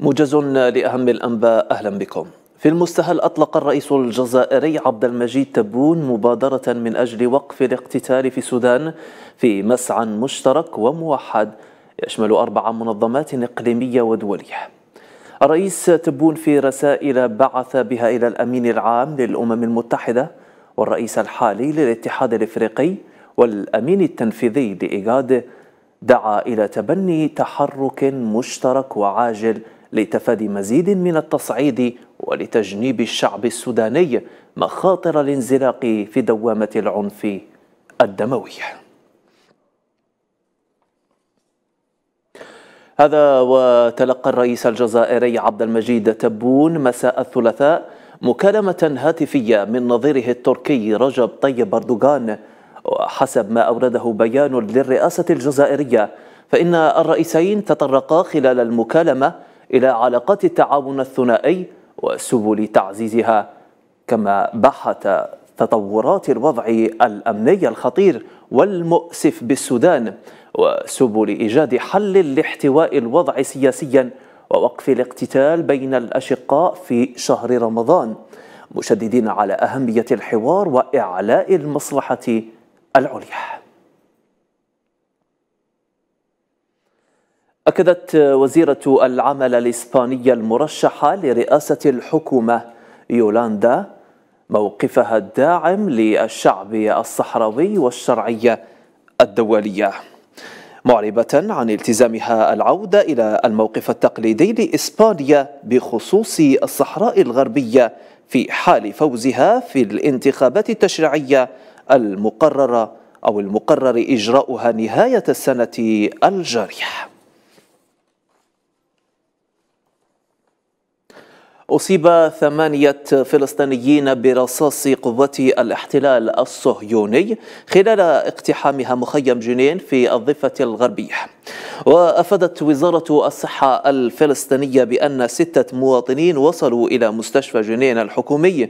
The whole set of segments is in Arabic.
موجز لأهم الأنباء أهلا بكم في المستهل أطلق الرئيس الجزائري عبد المجيد تبون مبادرة من أجل وقف الاقتتال في السودان في مسعى مشترك وموحد يشمل أربع منظمات إقليمية ودولية الرئيس تبون في رسائل بعث بها إلى الأمين العام للأمم المتحدة والرئيس الحالي للاتحاد الإفريقي والأمين التنفيذي لإيجاد دعا إلى تبني تحرك مشترك وعاجل لتفادي مزيد من التصعيد ولتجنيب الشعب السوداني مخاطر الانزلاق في دوامة العنف الدموي هذا وتلقى الرئيس الجزائري عبد المجيد تبون مساء الثلاثاء مكالمة هاتفية من نظيره التركي رجب طيب أردوغان وحسب ما أورده بيان للرئاسة الجزائرية فإن الرئيسين تطرقا خلال المكالمة إلى علاقات التعاون الثنائي وسبل تعزيزها كما بحث تطورات الوضع الأمني الخطير والمؤسف بالسودان وسبل إيجاد حل لاحتواء الوضع سياسيا ووقف الاقتتال بين الأشقاء في شهر رمضان مشددين على أهمية الحوار وإعلاء المصلحة العليا أكدت وزيرة العمل الإسبانية المرشحة لرئاسة الحكومة يولاندا موقفها الداعم للشعب الصحراوي والشرعية الدولية معربة عن التزامها العودة إلى الموقف التقليدي لإسبانيا بخصوص الصحراء الغربية في حال فوزها في الانتخابات التشريعية المقررة أو المقرر إجراؤها نهاية السنة الجارية أصيب ثمانية فلسطينيين برصاص قوات الاحتلال الصهيوني خلال اقتحامها مخيم جنين في الضفة الغربية وأفادت وزارة الصحة الفلسطينية بأن ستة مواطنين وصلوا إلى مستشفى جنين الحكومي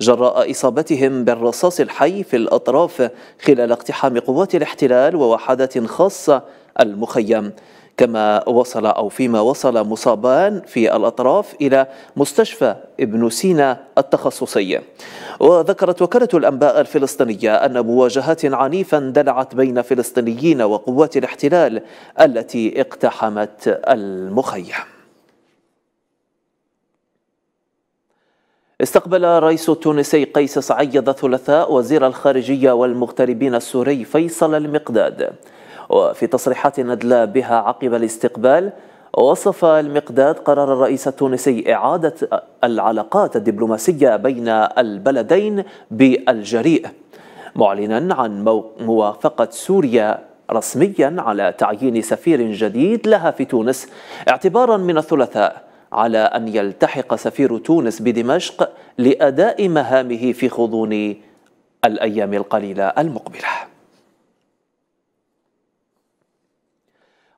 جراء إصابتهم بالرصاص الحي في الأطراف خلال اقتحام قوات الاحتلال ووحدات خاصة المخيم كما وصل أو فيما وصل مصابان في الأطراف إلى مستشفى ابن سينا التخصصي وذكرت وكالة الأنباء الفلسطينية أن مواجهات عنيفة اندلعت بين فلسطينيين وقوات الاحتلال التي اقتحمت المخيم استقبل الرئيس التونسي قيس سعيد الثلاثاء وزير الخارجية والمغتربين السوري فيصل المقداد وفي تصريحات ندلى بها عقب الاستقبال وصف المقداد قرار الرئيس التونسي إعادة العلاقات الدبلوماسية بين البلدين بالجريء معلنا عن موافقة سوريا رسميا على تعيين سفير جديد لها في تونس اعتبارا من الثلاثاء على أن يلتحق سفير تونس بدمشق لأداء مهامه في غضون الأيام القليلة المقبلة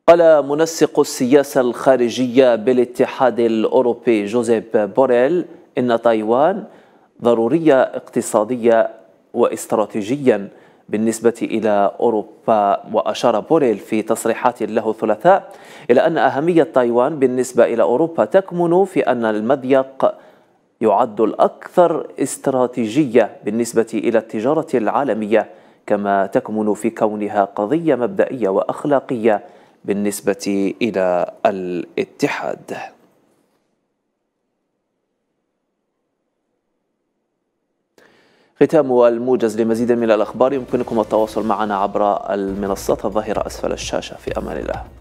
قال منسق السياسة الخارجية بالاتحاد الأوروبي جوزيف بوريل إن تايوان ضرورية اقتصادية واستراتيجيا بالنسبة إلى أوروبا وأشار بوريل في تصريحات له الثلاثاء إلى أن أهمية تايوان بالنسبة إلى أوروبا تكمن في أن المضيق يعد الأكثر استراتيجية بالنسبة إلى التجارة العالمية كما تكمن في كونها قضية مبدئية وأخلاقية بالنسبة إلى الاتحاد ختام الموجز لمزيد من الأخبار يمكنكم التواصل معنا عبر المنصات الظاهرة أسفل الشاشة في أمان الله